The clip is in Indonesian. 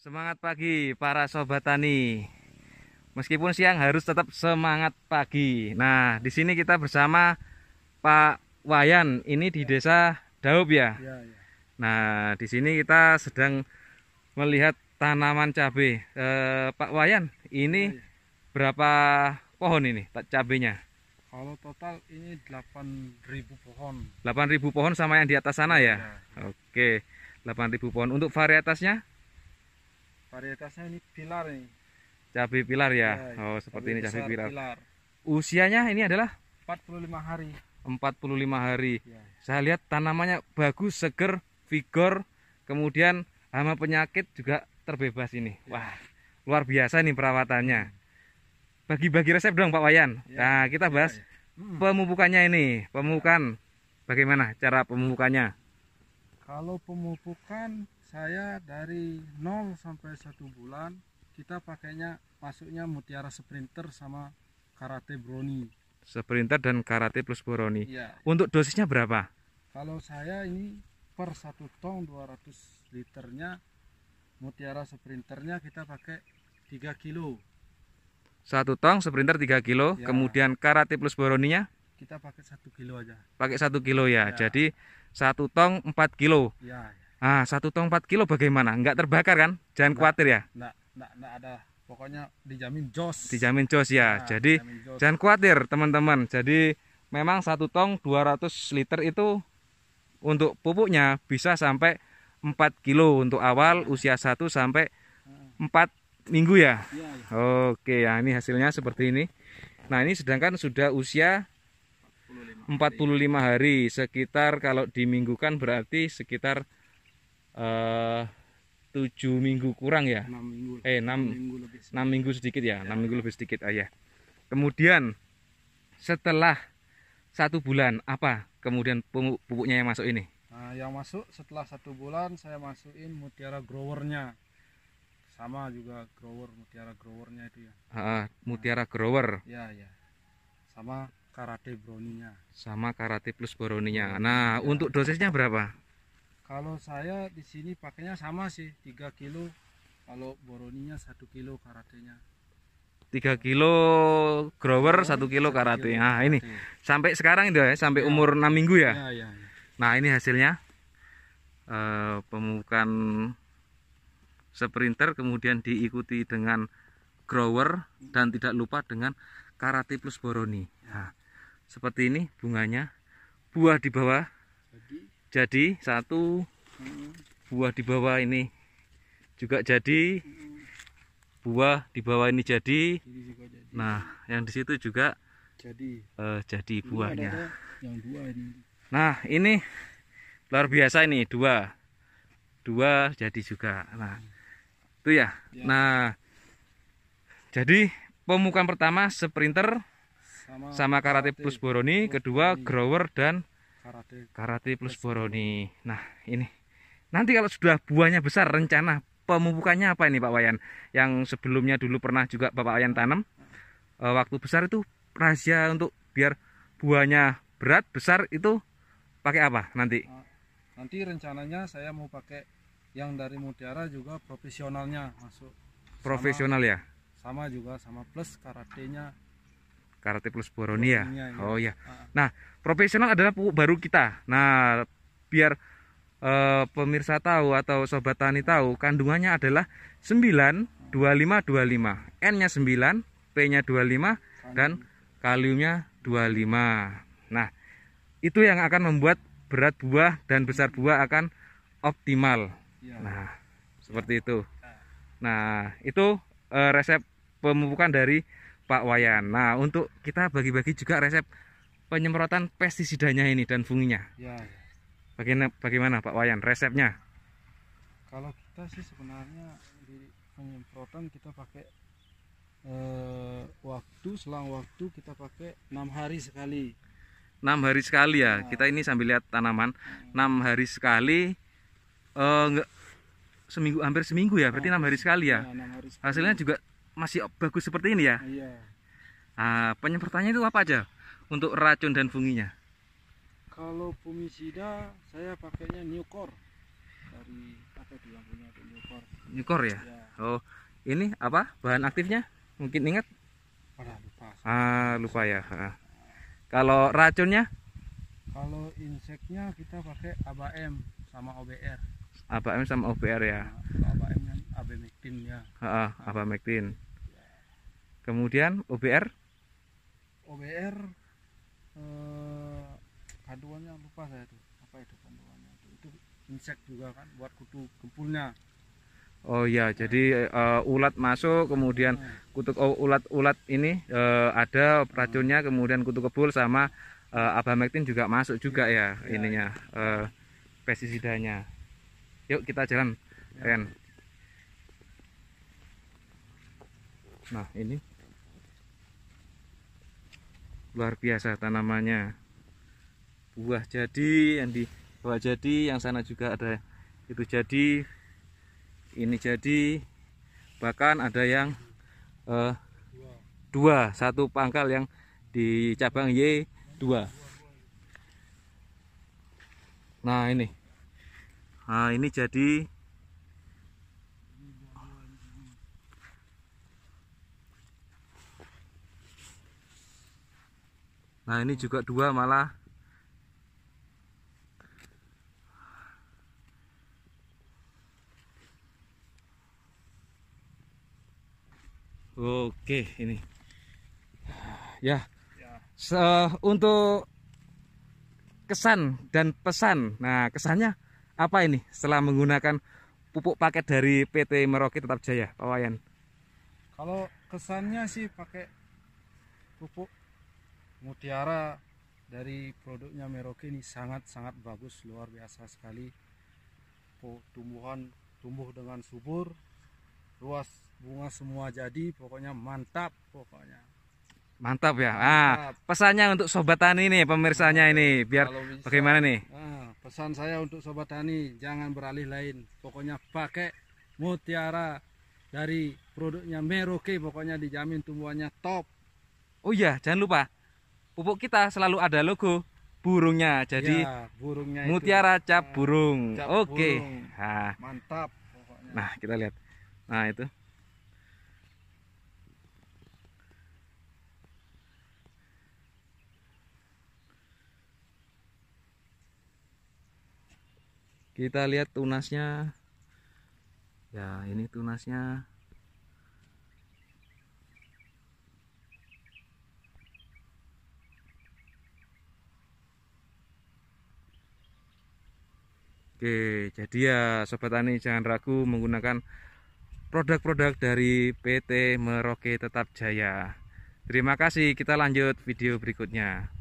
Semangat pagi para sobat tani. Meskipun siang harus tetap semangat pagi. Nah, di sini kita bersama Pak Wayan. Ini di ya. Desa Daub ya? Ya, ya. Nah, di sini kita sedang melihat tanaman cabai. Eh, Pak Wayan, ini berapa pohon ini cabenya? Kalau total ini 8.000 pohon. 8.000 pohon sama yang di atas sana ya. ya. Oke. 8.000 pohon. Untuk varietasnya? varietasnya ini pilar nih cabai pilar ya, ya oh seperti ini cabai pilar. pilar usianya ini adalah 45 hari 45 hari ya. saya lihat tanamannya bagus seger vigor kemudian hama penyakit juga terbebas ini ya. wah luar biasa nih perawatannya bagi-bagi resep dong Pak Wayan ya. nah kita ya, bahas ya, ya. pemupukannya ini pemupukan bagaimana cara pemupukannya kalau pemupukan saya dari 0 sampai 1 bulan kita pakainya masuknya mutiara sprinter sama karate brownie sprinter dan karate plus brownie ya. untuk dosisnya berapa kalau saya ini per satu tong 200 liternya mutiara sprinternya kita pakai 3 kilo satu tong sprinter 3 kilo ya. kemudian karate plus boroninya kita pakai satu kilo aja pakai satu kilo ya, ya. jadi satu tong 4 kilo ya. Ah, satu tong 4 kilo bagaimana? Enggak terbakar kan? Jangan enggak, khawatir ya. Enggak, enggak, enggak ada. Pokoknya dijamin jos. Dijamin jos ya. Nah, Jadi jos. jangan khawatir teman-teman. Jadi memang satu tong 200 liter itu untuk pupuknya bisa sampai 4 kilo untuk awal iya. usia 1 sampai 4 hmm. minggu ya. ya, ya. Oke, ya ini hasilnya seperti ini. Nah, ini sedangkan sudah usia 45 hari. 45 hari sekitar kalau diminggukan berarti sekitar Eh, uh, 7 minggu kurang ya 6 minggu, eh 6, 6 minggu, lebih sedikit. 6 minggu sedikit ya, ya 6 minggu lebih sedikit ayah ya. kemudian setelah satu bulan apa kemudian pupuknya yang masuk ini nah, yang masuk setelah satu bulan saya masukin mutiara growernya sama juga grower mutiara growernya itu ya uh, mutiara nah, grower ya ya sama karate browninya sama karate plus browninya nah ya. untuk dosisnya berapa kalau saya di sini pakainya sama sih, 3 kilo. Kalau boroninya 1 kilo karatenya. 3 kilo grower, 1 kilo karate. Nah, ini sampai sekarang itu ya, sampai ya. umur 6 minggu ya. Ya, ya, ya. Nah, ini hasilnya. E, eh, pemukan sprinter kemudian diikuti dengan grower dan tidak lupa dengan karate plus boroni. Nah, seperti ini bunganya. Buah di bawah jadi satu buah di bawah ini juga jadi buah di bawah ini jadi nah yang di situ juga jadi uh, jadi buahnya nah ini luar biasa ini dua dua jadi juga nah itu ya, ya. nah jadi pemukaan pertama sprinter sama, karate plus boroni kedua grower dan karate karate plus boroni nah ini nanti kalau sudah buahnya besar rencana pemupukannya apa ini Pak Wayan yang sebelumnya dulu pernah juga Bapak Wayan tanam eh, waktu besar itu rahasia untuk biar buahnya berat besar itu pakai apa nanti eh, nanti rencananya saya mau pakai yang dari mutiara juga profesionalnya masuk profesional sama, ya sama juga sama plus karatenya karate plus boroni ya. ya. Oh ya. Nah, profesional adalah pupuk baru kita. Nah, biar uh, pemirsa tahu atau sobat tani tahu, kandungannya adalah 9 25 25. N-nya 9, P-nya 25 dan kaliumnya 25. Nah, itu yang akan membuat berat buah dan besar buah akan optimal. Iya. Nah, seperti itu. Iya. Nah, itu uh, resep pemupukan dari Pak Wayan. Nah, untuk kita bagi-bagi juga resep penyemprotan pestisidanya ini dan funginya. Ya. ya. Bagaimana, bagaimana Pak Wayan resepnya? Kalau kita sih sebenarnya di penyemprotan kita pakai eh, waktu selang waktu kita pakai enam hari sekali. 6 hari sekali ya. Nah. Kita ini sambil lihat tanaman. 6 hmm. hari sekali. Eh, enggak, seminggu hampir seminggu ya berarti 6 nah. hari sekali ya, ya hari sekali. hasilnya juga masih bagus seperti ini ya iya nah, penyemprotannya itu apa aja untuk racun dan funginya kalau fungisida saya pakainya newcor dari apa di lampunya itu newcor ya? ya oh ini apa bahan aktifnya mungkin ingat Alah, lupa ah lupa ya ah. kalau racunnya kalau inseknya kita pakai ABM sama OBR. ABM sama OBR ya. Nah, ABM dan abamectin ya. Heeh, ah, abamectin. Kemudian OBR? OBR eh, panduannya lupa saya itu. Apa itu panduannya? Itu, itu insek juga kan buat kutu gempulnya. Oh iya, nah. jadi uh, ulat masuk, kemudian iya. kutu ulat-ulat oh, ini uh, ada iya. racunnya, kemudian kutu kebul sama uh, eh, abamektin juga masuk juga ya, ya ininya ya. Uh, pestisidanya. Yuk kita jalan, ya. Nah ini luar biasa tanamannya buah jadi yang di bawah jadi yang sana juga ada itu jadi ini jadi bahkan ada yang eh, dua satu pangkal yang di cabang Y dua nah ini nah ini jadi Nah ini juga dua malah Oke ini ya, ya. So, untuk kesan dan pesan nah kesannya apa ini setelah menggunakan pupuk paket dari PT Meroki Tetap Jaya Pak Wayan kalau kesannya sih pakai pupuk mutiara dari produknya Merauke ini sangat-sangat bagus luar biasa sekali tumbuhan tumbuh dengan subur ruas bunga semua jadi pokoknya mantap pokoknya mantap ya ah, mantap. Ah, pesannya untuk sobat tani nih pemirsanya ini biar bisa, bagaimana nih ah, pesan saya untuk sobat tani jangan beralih lain pokoknya pakai mutiara dari produknya Merauke pokoknya dijamin tumbuhannya top oh iya jangan lupa pupuk kita selalu ada logo burungnya. Jadi ya, burungnya mutiara itu. cap ya, burung. Cap Oke. Burung. Nah. Mantap pokoknya. Nah, kita lihat. Nah, itu. Kita lihat tunasnya. Ya, ini tunasnya Oke, jadi ya Sobat Tani jangan ragu menggunakan produk-produk dari PT Merauke Tetap Jaya. Terima kasih, kita lanjut video berikutnya.